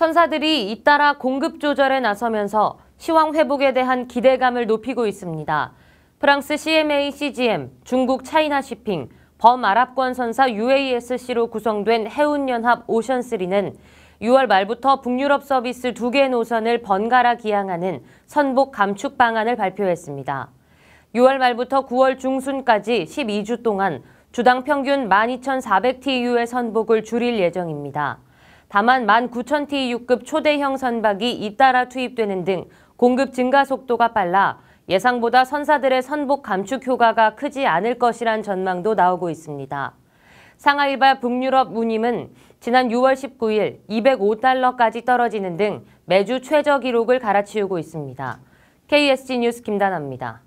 선사들이 잇따라 공급 조절에 나서면서 시황 회복에 대한 기대감을 높이고 있습니다. 프랑스 CMA CGM, 중국 차이나 s h 범아랍권 선사 UASC로 구성된 해운연합 오션리는 6월 말부터 북유럽 서비스 두 개 노선을 번갈아 기항하는 선복 감축 방안을 발표했습니다. 6월 말부터 9월 중순까지 12주 동안 주당 평균 12,400TU의 선복을 줄일 예정입니다. 다만 19,000TEU급 초대형 선박이 잇따라 투입되는 등 공급 증가 속도가 빨라 예상보다 선사들의 선복 감축 효과가 크지 않을 것이란 전망도 나오고 있습니다. 상하일발 북유럽 운임은 지난 6월 19일 205달러까지 떨어지는 등 매주 최저 기록을 갈아치우고 있습니다. KSG 뉴스 김다나입니다.